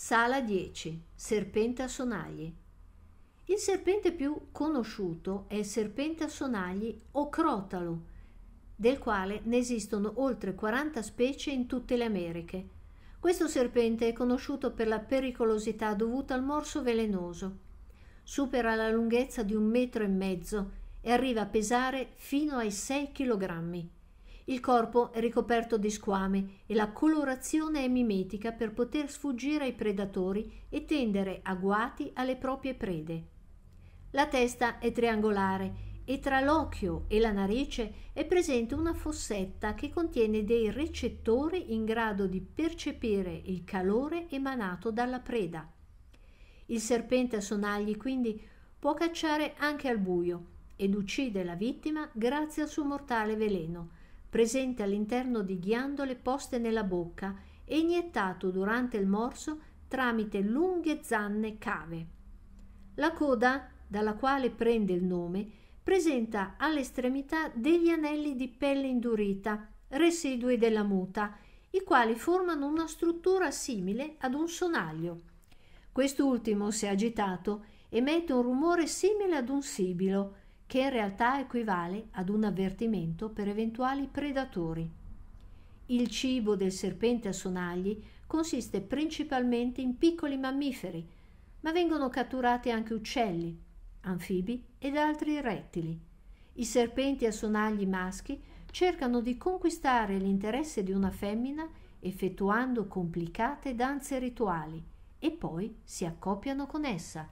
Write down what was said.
Sala 10. Serpente a sonagli. Il serpente più conosciuto è il serpente a sonagli o crotalo, del quale ne esistono oltre 40 specie in tutte le Americhe. Questo serpente è conosciuto per la pericolosità dovuta al morso velenoso. Supera la lunghezza di un metro e mezzo e arriva a pesare fino ai 6 chilogrammi. Il corpo è ricoperto di squame e la colorazione è mimetica per poter sfuggire ai predatori e tendere agguati alle proprie prede. La testa è triangolare e tra l'occhio e la narice è presente una fossetta che contiene dei recettori in grado di percepire il calore emanato dalla preda. Il serpente a sonagli quindi può cacciare anche al buio ed uccide la vittima grazie al suo mortale veleno presente all'interno di ghiandole poste nella bocca e iniettato durante il morso tramite lunghe zanne cave. La coda, dalla quale prende il nome, presenta all'estremità degli anelli di pelle indurita, residui della muta, i quali formano una struttura simile ad un sonaglio. Quest'ultimo, se agitato, emette un rumore simile ad un sibilo, che in realtà equivale ad un avvertimento per eventuali predatori. Il cibo del serpente a sonagli consiste principalmente in piccoli mammiferi, ma vengono catturati anche uccelli, anfibi ed altri rettili. I serpenti a sonagli maschi cercano di conquistare l'interesse di una femmina effettuando complicate danze rituali e poi si accoppiano con essa